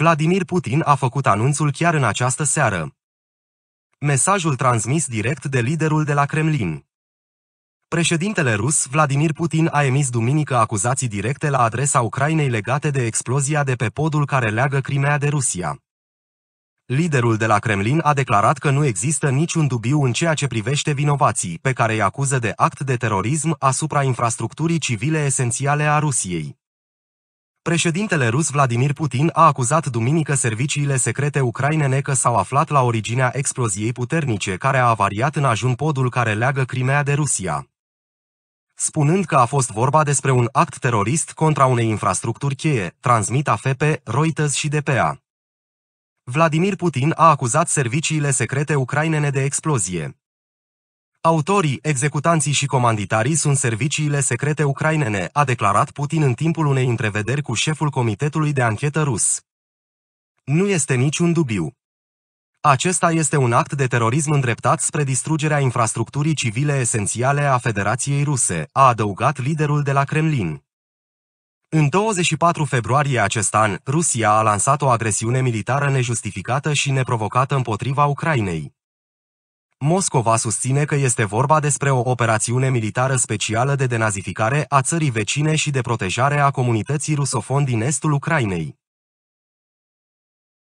Vladimir Putin a făcut anunțul chiar în această seară. Mesajul transmis direct de liderul de la Kremlin. Președintele rus Vladimir Putin a emis duminică acuzații directe la adresa Ucrainei legate de explozia de pe podul care leagă Crimea de Rusia. Liderul de la Kremlin a declarat că nu există niciun dubiu în ceea ce privește vinovații, pe care îi acuză de act de terorism asupra infrastructurii civile esențiale a Rusiei. Președintele rus Vladimir Putin a acuzat duminică serviciile secrete ucrainene că s-au aflat la originea exploziei puternice care a avariat în ajun podul care leagă Crimea de Rusia. Spunând că a fost vorba despre un act terorist contra unei infrastructuri cheie, transmit AFP, Reuters și DPA. Vladimir Putin a acuzat serviciile secrete ucrainene de explozie. Autorii, executanții și comanditarii sunt serviciile secrete ucrainene, a declarat Putin în timpul unei întrevederi cu șeful Comitetului de Anchetă Rus. Nu este niciun dubiu. Acesta este un act de terorism îndreptat spre distrugerea infrastructurii civile esențiale a Federației Ruse, a adăugat liderul de la Kremlin. În 24 februarie acest an, Rusia a lansat o agresiune militară nejustificată și neprovocată împotriva Ucrainei. Moscova susține că este vorba despre o operațiune militară specială de denazificare a țării vecine și de protejare a comunității rusofon din estul Ucrainei.